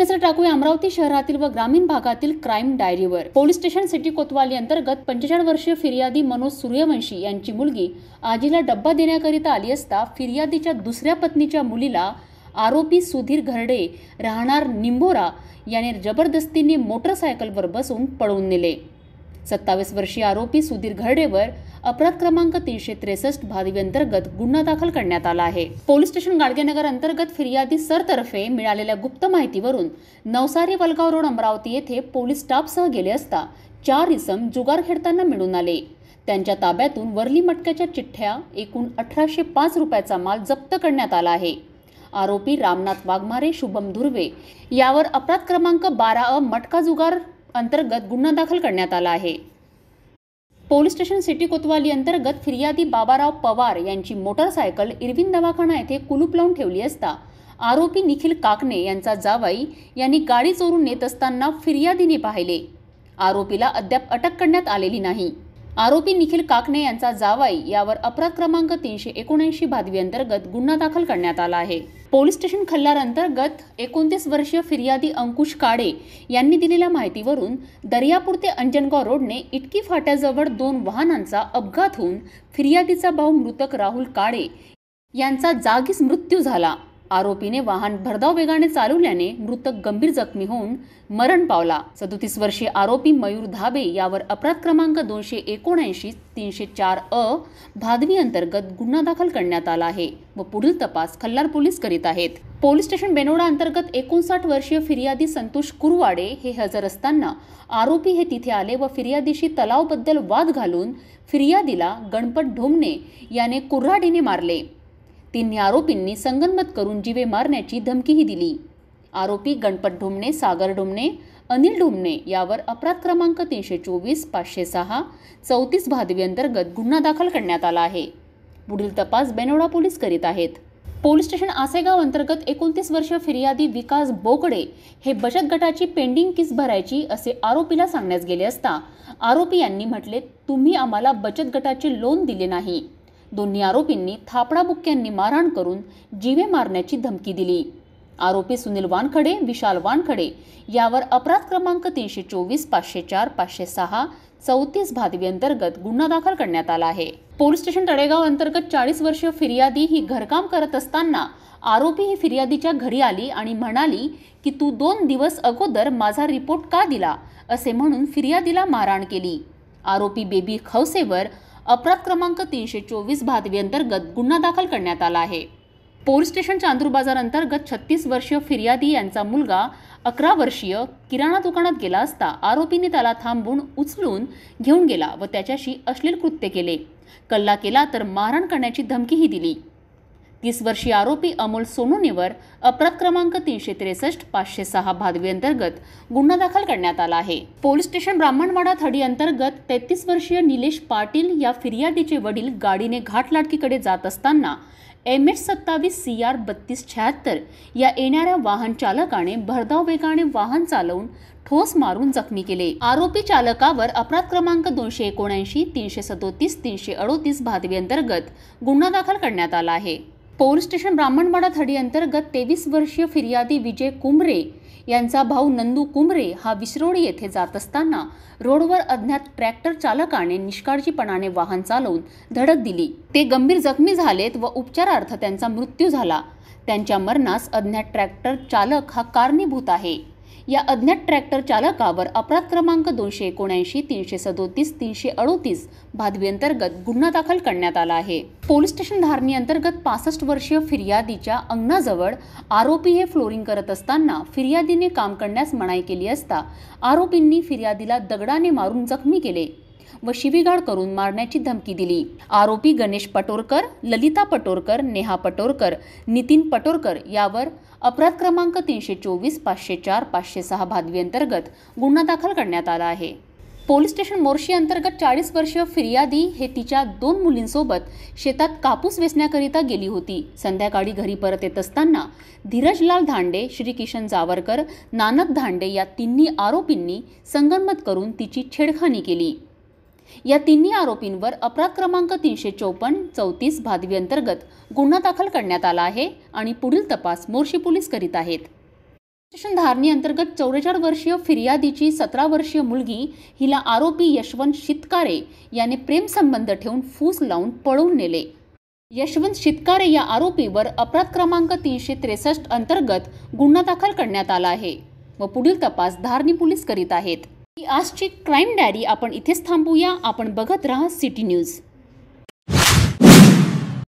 नजर टाकूया अमरावती शहरातील व ग्रामीण भागातील क्राईम डायरीवर पोलीस स्टेशन सिटी कोतवाली अंतर्गत पंचेचाळीस वर्षीय फिर्यादी मनोज सूर्यवंशी यांची मुलगी आजीला डब्बा देण्याकरिता आली असता फिर्यादीच्या दुसऱ्या पत्नीच्या मुलीला आरोपी सुधीर घरडे राहणार निंबोरा याने जबरदस्तीने मोटरसायकलवर बसून पळवून नेले सत्तावीस वर्षीय आरोपी सुधीर घरडेवर अपराध क्रमांक तीनशे त्रेसष्ट अंतर्गत गुन्हा दाखल करण्यात आला आहे पोलीस स्टेशन गाडगेनगर अंतर्गत फिर्यादी सरतर्फे मिळालेल्या गुप्त माहितीवरून नवसारी वलगाव रोड अमरावती येथे पोलीस स्टाफसह गेले असता चार इसम जुगार खेळताना मिळून आले त्यांच्या ताब्यातून वरली मटक्याच्या चिठ्ठ्या एकूण अठराशे पाच रुपयाचा माल जप्त करण्यात आला आहे आरोपी रामनाथ वाघमारे शुभम धुर्वे यावर अपराध क्रमांक बारा अ मटका जुगार अंतर्गत गुन्हा दाखल करण्यात आला आहे पोलीस स्टेशन सिटी कोतवाली अंतर्गत फिर्यादी बाबाराव पवार यांची मोटरसायकल इरविन दवाखाना येथे कुलूप लावून ठेवली असता आरोपी निखिल काकणे यांचा जावाई यांनी गाडी चोरून नेत असताना फिर्यादीने पाहिले आरोपीला अद्याप अटक करण्यात आलेली नाही आरोपी निखिल काकणे यांचा जावाई यावर अपराध क्रमांक तीनशे एकोणऐंशी भादवी अंतर्गत गुन्हा दाखल करण्यात आला आहे पोलीस स्टेशन खल्लार अंतर्गत एकोणतीस वर्षीय फिर्यादी अंकुश काळे यांनी दिलेल्या माहितीवरून दर्यापूर ते अंजनगाव रोडने इटकी फाट्याजवळ दोन वाहनांचा अपघात होऊन फिर्यादीचा भाऊ मृतक राहुल काळे यांचा जागीच मृत्यू झाला आरोपीने वाहन भरधाव वेगाने चालवल्याने मृतक गंभीर जखमी होऊन मरण पावला सदोतीस वर्षीय आरोपी मयूर धाबे यावर अपराध क्रमांक दोनशे एकोणऐंशी तीनशे चार अ भादवी अंतर्गत गुन्हा दाखल करण्यात आला आहे व पुढील तपास खल्लार पोलीस करीत आहेत पोलीस स्टेशन बेनोडा अंतर्गत एकोणसाठ वर्षीय फिर्यादी संतोष कुरवाडे हे हजर असताना आरोपी हे तिथे आले व फिर्यादीशी बद्दल वाद घालून फिर्यादीला गणपत ढोमणे याने कुऱ्हाडीने मारले तिन्ही आरोपींनी संगनमत करून जीवे मारण्याची धमकीही दिली आरोपी गणपत ढोमणे सागर ढोमणे अनिल ढोमणे यावर अपराध क्रमांक तीनशे चोवीस पाचशे सहा चौतीस भादवीअंतर्गत गुन्हा दाखल करण्यात आला आहे पुढील तपास बेनोडा पोलीस करीत आहेत पोलीस स्टेशन आसेगाव अंतर्गत एकोणतीस वर्ष फिर्यादी विकास बोकडे हे बचत गटाची पेंडिंग किस भरायची असे आरोपीला सांगण्यास गेले असता आरोपी यांनी म्हटले तुम्ही आम्हाला बचत गटाचे लोन दिले नाही दोन्ही आरोपींनी थापडाबुक्क्यांनी मारहाण करून जीवे मारण्याची धमकी दिली आरोपी सुनील वानखडे विशाल वानखडे यावर अपराध क्रमांक तीनशे चोवीस पाचशे चार पाचशे सहा चौतीस भादवी अंतर्गत गुन्हा दाखल करण्यात आला आहे पोलीस स्टेशन तळेगाव अंतर्गत चाळीस वर्ष फिर्यादी ही घरकाम करत असताना आरोपी ही फिर्यादीच्या घरी आली आणि म्हणाली की तू दोन दिवस अगोदर माझा रिपोर्ट का दिला असे म्हणून फिर्यादीला मारहाण केली आरोपी बेबी खवसेवर अपराध क्रमांक तीनशे चोवीस अंतर्गत गुन्हा दाखल करण्यात आला आहे पोलीस स्टेशन चांदूर बाजार अंतर्गत छत्तीस वर्षीय फिर्यादी यांचा मुलगा अकरा वर्षीय किराणा दुकानात गेला असता आरोपीने त्याला थांबून उचलून घेऊन गेला व त्याच्याशी अश्लील कृत्य केले कल्ला केला तर मारहाण करण्याची धमकीही दिली तीस वर्षीय आरोपी अमोल सोनोनीवर अपराध क्रमांक तीनशे त्रेसष्ट पाचशे सहा भादवी अंतर्गत गुन्हा दाखल करण्यात आला आहे पोलीस स्टेशन ब्राह्मणवाडा थडी अंतर्गत तेहतीस वर्षीय निलेश पाटील या फिर्यादीचे वडील गाडीने घाटलाडकीकडे जात असताना एम एच सत्तावीस सी आर बत्तीस शहात्तर या येणाऱ्या वाहन चालकाने भरधाव वेगाने वाहन चालवून ठोस मारून जखमी केले आरोपी चालकावर अपराध क्रमांक दोनशे एकोणऐंशी तीनशे सदोतीस तीनशे अडोतीस भादवी अंतर्गत गुन्हा दाखल करण्यात आला आहे पोलीस स्टेशन ब्राह्मणवाडा थडी अंतर्गत तेवीस वर्षीय फिर्यादी विजय कुंभरे यांचा भाऊ नंदू कुंभरे हा विसरोडी येथे जात असताना रोडवर अज्ञात ट्रॅक्टर चालकाने निष्काळजीपणाने वाहन चालवून धडक दिली ते गंभीर जखमी झालेत व उपचारार्थ त्यांचा मृत्यू झाला त्यांच्या मरणास अज्ञात ट्रॅक्टर चालक हा कारणीभूत आहे या अज्ञात ट्रॅक्टर चालकावर अपराध क्रमांक दोनशे एकोणऐंशी तीनशे सदोतीस तीनशे अडोतीस भादवी अंतर्गत गुन्हा दाखल करण्यात आला आहे पोलीस स्टेशन धारणी अंतर्गत पासष्ट वर्षीय फिर्यादीच्या अंगणाजवळ आरोपी हे फ्लोरिंग करत असताना फिर्यादीने काम करण्यास मनाई केली असता आरोपींनी फिर्यादीला दगडाने मारून जखमी केले व शिवीगाळ करून मारण्याची धमकी दिली आरोपी गणेश पटोरकर ललिता पटोरकर नेहा पटोरकर नितीन पटोरकर यावर अपराध क्रमांक तीनशे चोवीस पाचशे चार पाचशे सहा भादवी अंतर्गत गुन्हा दाखल करण्यात आला आहे पोलीस स्टेशन मोर्शी अंतर्गत चाळीस वर्षीय फिर्यादी हे तिच्या दोन मुलींसोबत शेतात कापूस वेचण्याकरिता गेली होती संध्याकाळी घरी परत येत असताना धीरजलाल धांडे श्रीकिशन जावरकर नानक धांडे या तिन्ही आरोपींनी संगनमत करून तिची छेडखानी केली या तिन्ही आरोपींवर अपराध क्रमांक तीनशे चौपन्न चौतीस भादवी अंतर्गत गुन्हा दाखल करण्यात आला आहे आणि पुढील तपास मोर्शी पोलीस करीत आहेत स्टेशन धारणी अंतर्गत चौवेचाळ वर्षीय फिर्यादीची सतरा वर्षीय मुलगी हिला आरोपी यशवंत शितकारे याने प्रेमसंबंध ठेवून फूस लावून पळवून नेले यशवंत शितकारे या आरोपीवर अपराध क्रमांक तीनशे त्रेसष्ट अंतर्गत गुन्हा दाखल करण्यात आला आहे व पुढील तपास धारणी पोलीस करीत आहेत आजची क्राईम डायरी आपण इथेच थांबूया आपण बघत राहा सिटी न्यूज